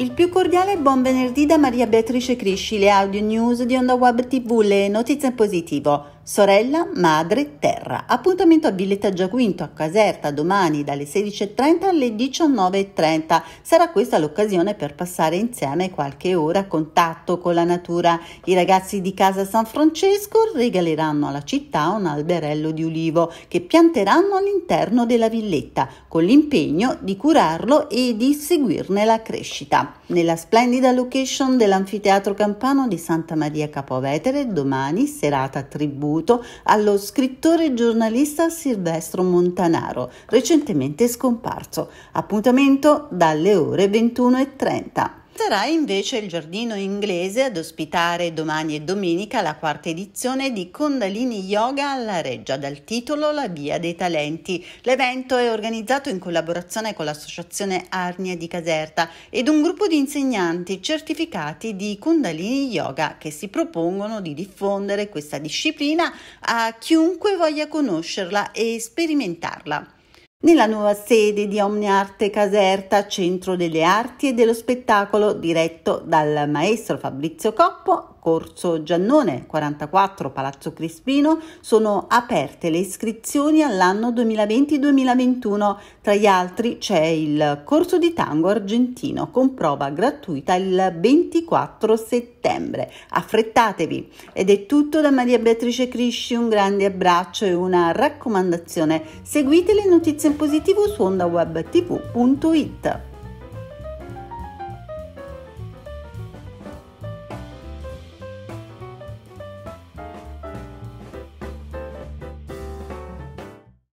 Il più cordiale buon venerdì da Maria Beatrice Crisci, le audio news di Onda Web TV, le notizie in positivo. Sorella Madre Terra. Appuntamento a Villetta Giaquinto a Caserta domani dalle 16.30 alle 19.30. Sarà questa l'occasione per passare insieme qualche ora a contatto con la natura. I ragazzi di Casa San Francesco regaleranno alla città un alberello di ulivo che pianteranno all'interno della villetta con l'impegno di curarlo e di seguirne la crescita. Nella splendida location dell'anfiteatro campano di Santa Maria Capovetere domani serata tribù tributo allo scrittore e giornalista Silvestro Montanaro, recentemente scomparso. Appuntamento dalle ore 21.30. Sarà invece il giardino inglese ad ospitare domani e domenica la quarta edizione di Kundalini Yoga alla Reggia dal titolo La Via dei Talenti. L'evento è organizzato in collaborazione con l'associazione Arnia di Caserta ed un gruppo di insegnanti certificati di Kundalini Yoga che si propongono di diffondere questa disciplina a chiunque voglia conoscerla e sperimentarla. Nella nuova sede di Omniarte Caserta, centro delle arti e dello spettacolo diretto dal maestro Fabrizio Coppo, Corso Giannone 44 Palazzo Crispino sono aperte le iscrizioni all'anno 2020-2021. Tra gli altri c'è il corso di tango argentino con prova gratuita il 24 settembre. Affrettatevi! Ed è tutto da Maria Beatrice Crisci, un grande abbraccio e una raccomandazione. Seguite le notizie in positivo su ondawebtv.it.